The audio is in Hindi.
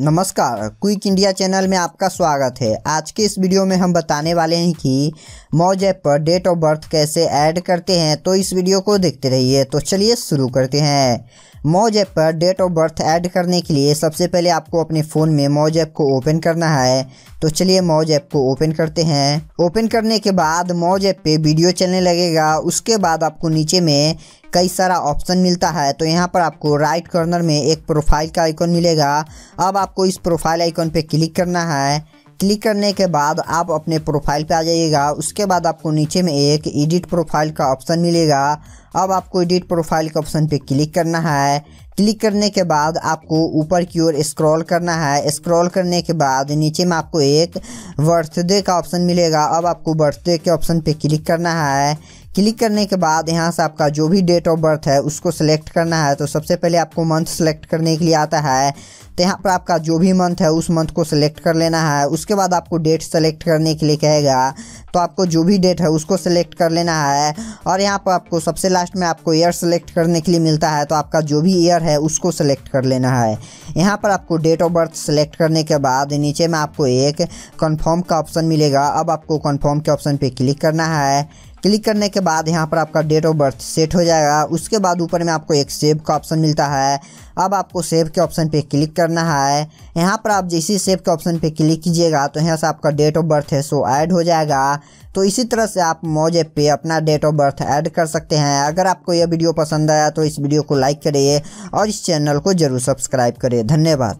नमस्कार क्विक इंडिया चैनल में आपका स्वागत है आज के इस वीडियो में हम बताने वाले हैं कि मौज ऐप पर डेट ऑफ बर्थ कैसे ऐड करते हैं तो इस वीडियो को देखते रहिए तो चलिए शुरू करते हैं मौज ऐप पर डेट ऑफ बर्थ ऐड करने के लिए सबसे पहले आपको अपने फ़ोन में मौज ऐप को ओपन करना है तो चलिए मौज ऐप को ओपन करते हैं ओपन करने के बाद मौज ऐप पे वीडियो चलने लगेगा उसके बाद आपको नीचे में कई सारा ऑप्शन मिलता है तो यहाँ पर आपको राइट कॉर्नर में एक प्रोफाइल का आइकॉन मिलेगा अब आपको इस प्रोफाइल आइकॉन पे क्लिक करना है क्लिक करने के बाद आप अपने प्रोफाइल पे आ जाइएगा उसके बाद आपको नीचे में एक एडिट प्रोफाइल का ऑप्शन मिलेगा अब आपको एडिट प्रोफाइल के ऑप्शन पे क्लिक करना है क्लिक करने के बाद आपको ऊपर की ओर स्क्रॉल करना है स्क्रॉल करने के बाद नीचे में आपको एक बर्थडे का ऑप्शन मिलेगा अब आपको बर्थडे के ऑप्शन पे क्लिक करना है क्लिक करने के बाद यहाँ से आपका जो भी डेट ऑफ बर्थ है उसको सिलेक्ट करना है तो सबसे पहले आपको मंथ सेलेक्ट करने के लिए आता है तो यहाँ पर आपका जो भी मंथ है उस मंथ को सिलेक्ट कर लेना है उसके बाद आपको डेट सेलेक्ट करने के लिए कहेगा तो आपको जो भी डेट है उसको सिलेक्ट कर लेना है और यहाँ पर आपको सबसे लास्ट में आपको ईयर सेलेक्ट करने के लिए मिलता है तो आपका जो भी ईयर है उसको सिलेक्ट कर लेना है यहाँ पर आपको डेट ऑफ बर्थ सेलेक्ट करने के बाद नीचे में आपको एक कन्फर्म का ऑप्शन मिलेगा अब आपको कन्फर्म के ऑप्शन पर क्लिक करना है क्लिक करने के बाद यहाँ पर आपका डेट ऑफ बर्थ सेट हो जाएगा उसके बाद ऊपर में आपको एक सेव का ऑप्शन मिलता है अब आपको सेव के ऑप्शन पे क्लिक करना है यहाँ पर आप जैसे सेव के ऑप्शन पे क्लिक कीजिएगा तो यहाँ से आपका डेट ऑफ बर्थ है सो ऐड हो जाएगा तो इसी तरह से आप मौज ऐप पर अपना डेट ऑफ बर्थ ऐड कर सकते हैं अगर आपको यह वीडियो पसंद आया तो इस वीडियो को लाइक करिए और इस चैनल को जरूर सब्सक्राइब करिए धन्यवाद